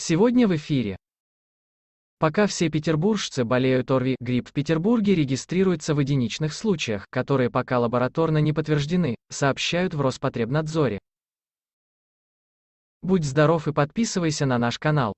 Сегодня в эфире. Пока все петербуржцы болеют ОРВИ, грипп в Петербурге регистрируется в единичных случаях, которые пока лабораторно не подтверждены, сообщают в Роспотребнадзоре. Будь здоров и подписывайся на наш канал.